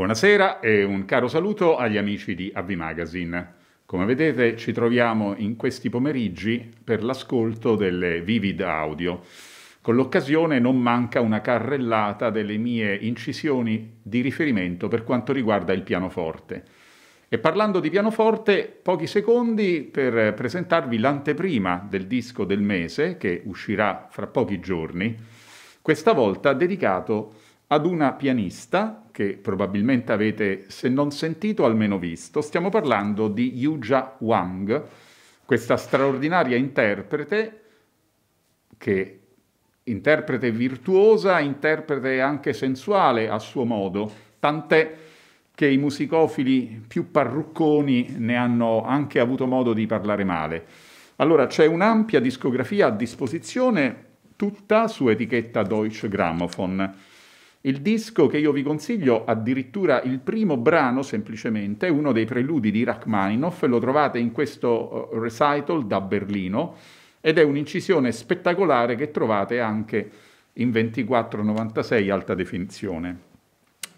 Buonasera e un caro saluto agli amici di AV Magazine. Come vedete ci troviamo in questi pomeriggi per l'ascolto delle Vivid Audio. Con l'occasione non manca una carrellata delle mie incisioni di riferimento per quanto riguarda il pianoforte. E parlando di pianoforte, pochi secondi per presentarvi l'anteprima del disco del mese che uscirà fra pochi giorni, questa volta dedicato a ad una pianista che probabilmente avete, se non sentito, almeno visto. Stiamo parlando di Yuja Wang, questa straordinaria interprete che interprete virtuosa, interprete anche sensuale a suo modo, tant'è che i musicofili più parrucconi ne hanno anche avuto modo di parlare male. Allora c'è un'ampia discografia a disposizione, tutta su etichetta Deutsche Grammophon. Il disco che io vi consiglio, addirittura il primo brano semplicemente, è uno dei preludi di Rachmaninoff, lo trovate in questo eh, recital da Berlino ed è un'incisione spettacolare che trovate anche in 2496 alta definizione.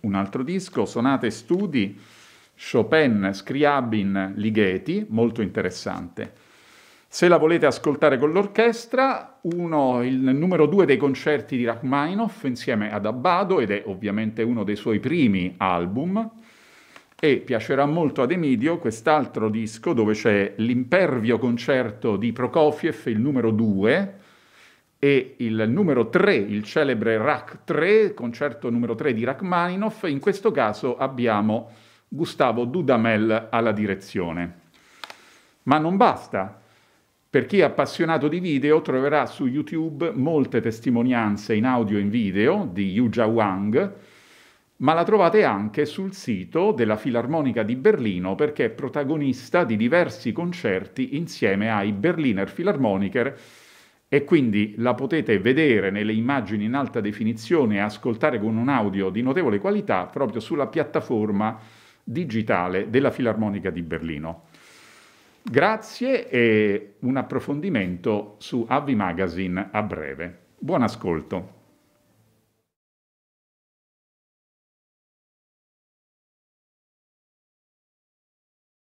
Un altro disco, Sonate e Studi, Chopin, Scriabin, Ligeti, molto interessante. Se la volete ascoltare con l'orchestra, uno, il numero due dei concerti di Rachmaninoff insieme ad Abbado, ed è ovviamente uno dei suoi primi album, e piacerà molto ad Emidio quest'altro disco dove c'è l'impervio concerto di Prokofiev, il numero due, e il numero tre, il celebre Rack 3, concerto numero tre di Rachmaninoff, in questo caso abbiamo Gustavo Dudamel alla direzione. Ma non basta, per chi è appassionato di video troverà su YouTube molte testimonianze in audio e in video di Yuja Wang, ma la trovate anche sul sito della Filarmonica di Berlino perché è protagonista di diversi concerti insieme ai Berliner Philharmoniker e quindi la potete vedere nelle immagini in alta definizione e ascoltare con un audio di notevole qualità proprio sulla piattaforma digitale della Filarmonica di Berlino. Grazie e un approfondimento su Avvi Magazine a breve. Buon ascolto.